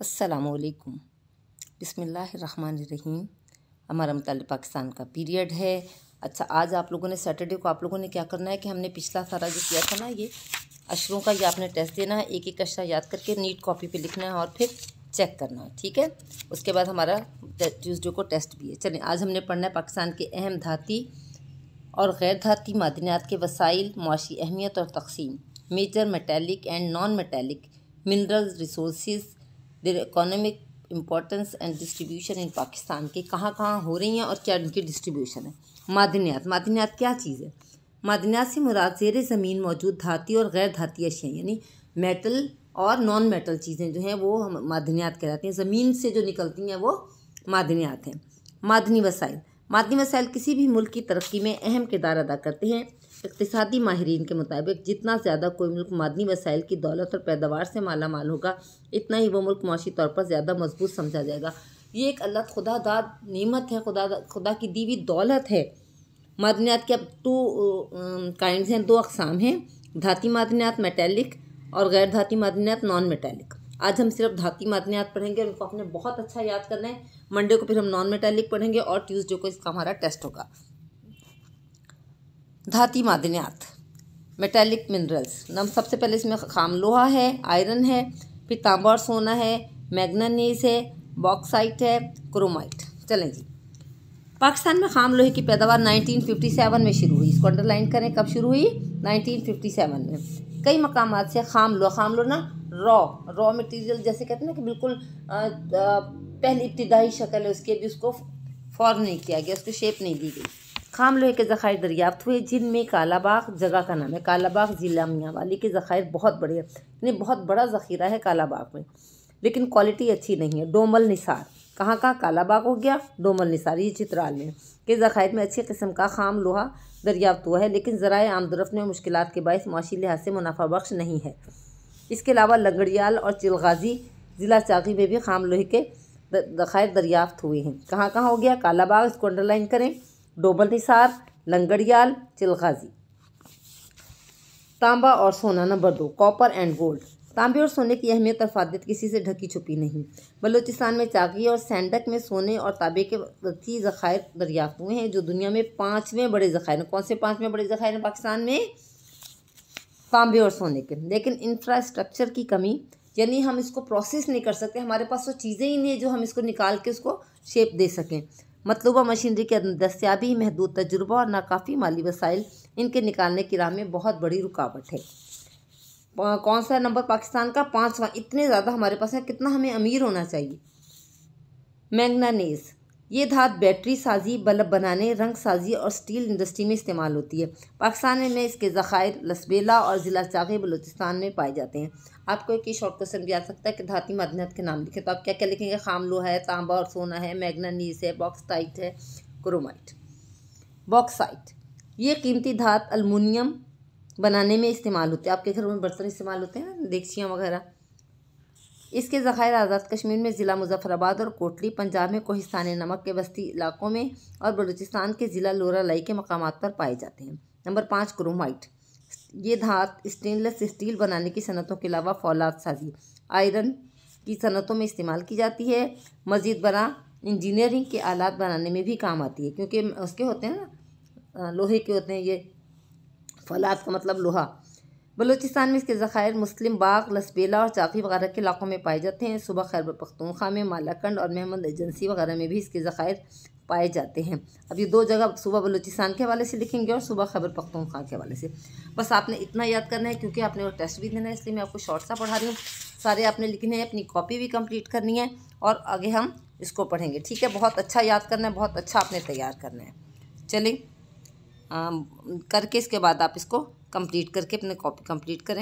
असलकुम बसमीम हमारा मतलब पाकिस्तान का पीरियड है अच्छा आज आप लोगों ने सैटरडे को आप लोगों ने क्या करना है कि हमने पिछला सारा जो किया था ना ये अशरों का ये आपने टेस्ट देना है एक एक अशरा याद करके नीट कॉपी पे लिखना है और फिर चेक करना है ठीक है उसके बाद हमारा ट्यूसडे को टेस्ट भी है चलें आज हमने पढ़ना है पाकिस्तान के अहम धाती और गैर धाती मादनियात के वसाइल मुशी अहमियत और तकसीम major metallic and non metallic mineral resource their economic importance and distribution in Pakistan के कहाँ कहाँ हो रही हैं और क्या उनकी डिस्ट्रीब्यूशन है मादनियात मादनियात क्या चीज़ है मादनियात से मुराद जेर ज़मीन मौजूद धाती और गैर धाती अशिया यानी मेटल और नॉन मेटल चीज़ें जो हैं वो हम मादनियात कहलाती हैं ज़मीन से जो निकलती हैं वो मादनियात हैं मादनी वसाइल मादनी वसाइल किसी भी मुल्क की तरक्की में अहम किरदार अदा करते हैं इकतसादी माहरीन के मुताबिक जितना ज़्यादा कोई मुल्क मादनी वसाइल की दौलत और पैदावार से माला माल होगा इतना ही वो मुल्क माशी तौर पर ज़्यादा मजबूत समझा जाएगा ये एक अल्लाह खुदा दाद नीमत है खुदा खुदा की दीवी दौलत है मादनियात के अब टू काइंड हैं दो अकसाम हैं धाती मादनियात मेटेलिक और गैर धाती मादनियात नॉन मेटेलिक आज हम सिर्फ धाती मादनियात पढ़ेंगे और इनको अपने बहुत अच्छा याद करना है मंडे को फिर हम नॉन मेटेलिक पढ़ेंगे और ट्यूसडे को इसका हमारा टेस्ट होगा धाती मादनियात मेटेलिक मिनरल्स नम सबसे पहले इसमें खाम लोहा है आयरन है फिर तांबा और सोना है मैगनीज है बॉक्साइट है क्रोमाइट चलें जी पाकिस्तान में खाम लोहे की पैदावार 1957 में शुरू हुई इसको अंडरलाइन करें कब शुरू हुई 1957 में कई मकाम से खाम लोहा खाम लोहा ना रॉ रॉ मटेरियल जैसे कहते हैं ना कि बिल्कुल पहली इब्तदाई शक्ल है उसके भी उसको फॉर्म नहीं किया गया उसको शेप नहीं दी गई खाम लोहे के ज़ख़ायर दरियाफ्त हुए जिनमें कालाबाग जगह का नाम है कालाबाग ज़िला मियाँ वाली के ज़ख़ायर बहुत बड़े हैं यानी बहुत बड़ा ज़ख़ीरा है कालाबाग में लेकिन क्वालिटी अच्छी नहीं है डोमल निसार कहाँ कहाँ कालाबाग हो गया डोमल निसार ये चित्राल में के ज़ख़ायर में अच्छी किस्म का खाम लोहा दरियाफ्त हुआ है लेकिन जरा आमदरफ़्त में मुश्किल के बायस मुशी लिहाज से मुनाफा बख्श नहीं है इसके अलावा लंगड़ियाल और चिलगाजी ज़िला चाकी में भी खाम लोहे के ज़ख़ायर दरियाफ्त हुए हैं कहाँ कहाँ हो गया कालाबाग इसको अंडरलाइन करें डोबल निसार लंगड़ियाल चिलगाजी तांबा और सोना नंबर दो कॉपर एंड गोल्ड तांबे और सोने की अहमियत और फादत किसी से ढकी छुपी नहीं बलूचिस्तान में चाकी और सैंडक में सोने और तांबे के वती ज़खायर दरियाफ्त हुए हैं जो दुनिया में पाँचवें बड़े ज़खायर हैं कौन से पाँचवें बड़े ज़खायर हैं पाकिस्तान में तांबे और सोने के लेकिन इंफ्रास्ट्रक्चर की कमी यानी हम इसको प्रोसेस नहीं कर सकते हमारे पास वो तो चीज़ें ही नहीं है जो हम इसको निकाल के उसको शेप दे सकें मतलूबा मशीनरी के दस्याबी महदूद तजुर्बा और नाकाफ़ी माली वसाइल इनके निकालने की राह में बहुत बड़ी रुकावट है कौन सा नंबर पाकिस्तान का पाँचवा इतने ज़्यादा हमारे पास है कितना हमें अमीर होना चाहिए मैंगनानीज़ ये धात बैटरी साजी बल्ब बनाने रंग साजी और स्टील इंडस्ट्री में इस्तेमाल होती है पाकिस्तान में इसके ज़ख़ायर लसबेला और ज़िला चाहे बलोचिस्तान में पाए जाते हैं आपको एक ही शॉर्ट क्वेश्चन भी आ सकता है कि धाती मदनत के नाम लिखें तो आप क्या क्या लिखेंगे खामलो है तांबा और सोना है मैगनानीस है बॉक्साइट है क्रोमाइट बॉक्साइट ये कीमती धात अलमूनियम बनाने में इस्तेमाल होते हैं आपके घर में बर्तन इस्तेमाल होते हैं ना वगैरह इसके ज़ख़ायर आज़ाद कश्मीर में ज़िला मुजफ्फराबाद और कोटली पंजाब में कोहिस्तान नमक के बस्ती इलाकों में और बलूचिस्तान के ज़िला लई के मकाम पर पाए जाते हैं नंबर पाँच क्रोमाइट ये धात स्टेनलेस स्टील बनाने की सनतों के अलावा फौलाद साजी आयरन की सनतों में इस्तेमाल की जाती है मज़ीद बना इंजीनियरिंग के आलात बनाने में भी काम आती है क्योंकि उसके होते हैं ना लोहे के होते हैं ये फौलाद का मतलब लोहा बलूचिस्तान में इसके ज़खायर मुस्लिम बाग लसबेला और चाकी वगैरह के इलाकों में पाए जाते हैं सुबह खैबर पख्तूनखा में मालाकंड और मेहमद एजेंसी वगैरह में भी इसके ज़खायर पाए जाते हैं अब ये दो जगह सुबह बलूचिस्तान के हवाले से लिखेंगे और सुबह खबर पख्तूनखा के हवाले से बस आपने इतना याद करना है क्योंकि आपने और टेस्ट भी देना है इसलिए मैं आपको शॉर्ट सा पढ़ा रही हूँ सारे आपने लिखने हैं अपनी कॉपी भी कंप्लीट करनी है और आगे हम इसको पढ़ेंगे ठीक है बहुत अच्छा याद करना है बहुत अच्छा आपने तैयार करना है चलें करके इसके बाद आप इसको कंप्लीट करके अपने कॉपी कंप्लीट करें